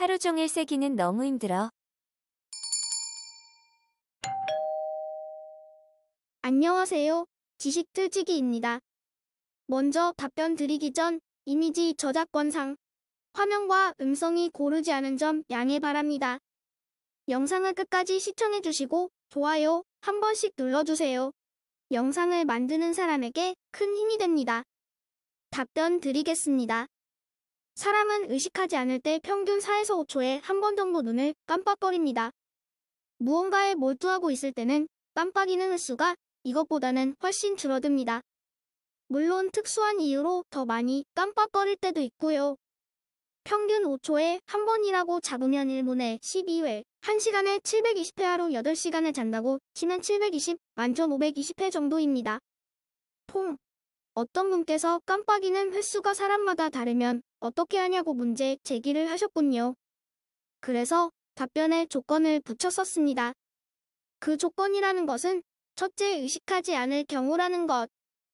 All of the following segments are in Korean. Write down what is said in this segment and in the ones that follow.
하루 종일 새기는 너무 힘들어. 안녕하세요. 지식틀치기입니다. 먼저 답변 드리기 전 이미지 저작권상 화면과 음성이 고르지 않은 점 양해 바랍니다. 영상을 끝까지 시청해주시고 좋아요 한 번씩 눌러주세요. 영상을 만드는 사람에게 큰 힘이 됩니다. 답변 드리겠습니다. 사람은 의식하지 않을 때 평균 4에서 5초에 한 번 정도 눈을 깜빡거립니다. 무언가에 몰두하고 있을 때는 깜빡이는 횟수가 이것보다는 훨씬 줄어듭니다. 물론 특수한 이유로 더 많이 깜빡거릴 때도 있고요. 평균 5초에 한 번이라고 잡으면 1분에 12회, 1시간에 720회 하루 8시간을 잔다고 치면 720, 1점 520회 정도입니다. 통 어떤 분께서 깜빡이는 횟수가 사람마다 다르면 어떻게 하냐고 문제 제기를 하셨군요. 그래서 답변에 조건을 붙였었습니다. 그 조건이라는 것은 첫째 의식하지 않을 경우라는 것.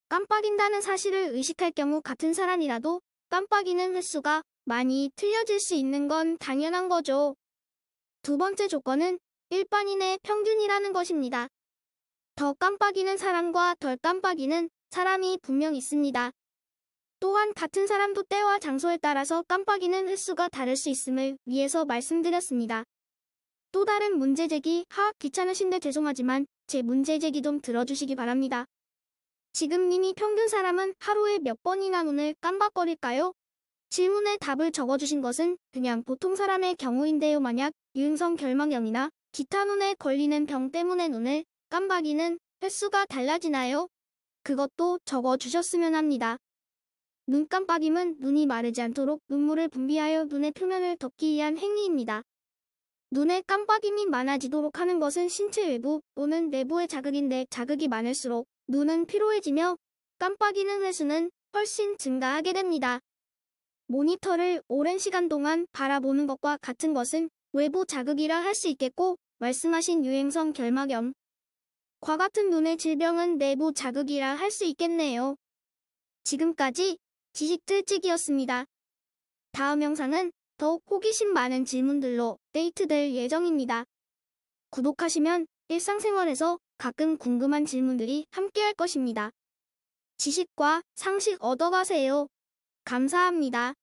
깜빡인다는 사실을 의식할 경우 같은 사람이라도 깜빡이는 횟수가 많이 틀려질 수 있는 건 당연한 거죠. 두 번째 조건은 일반인의 평균이라는 것입니다. 더 깜빡이는 사람과 덜 깜빡이는 사람이 분명 있습니다. 또한 같은 사람도 때와 장소에 따라서 깜빡이는 횟수가 다를 수 있음을 위해서 말씀드렸습니다. 또 다른 문제제기 하악 귀찮으신데 죄송하지만 제 문제제기 좀 들어주시기 바랍니다. 지금 이미 평균 사람은 하루에 몇 번이나 눈을 깜빡거릴까요 질문에 답을 적어주신 것은 그냥 보통 사람의 경우인데요. 만약 유흥성 결막염이나 기타 눈에 걸리는 병 때문에 눈을 깜빡이는 횟수가 달라지나요? 그것도 적어주셨으면 합니다. 눈 깜빡임은 눈이 마르지 않도록 눈물을 분비하여 눈의 표면을 덮기 위한 행위입니다. 눈의 깜빡임이 많아지도록 하는 것은 신체 외부 또는 내부의 자극인데 자극이 많을수록 눈은 피로해지며 깜빡이는 횟수는 훨씬 증가하게 됩니다. 모니터를 오랜 시간 동안 바라보는 것과 같은 것은 외부 자극이라 할 수 있겠고 말씀하신 유행성 결막염, 과 같은 눈의 질병은 내부 자극이라 할 수 있겠네요. 지금까지 지식틀찍이었습니다. 다음 영상은 더욱 호기심 많은 질문들로 데이트될 예정입니다. 구독하시면 일상생활에서 가끔 궁금한 질문들이 함께할 것입니다. 지식과 상식 얻어가세요. 감사합니다.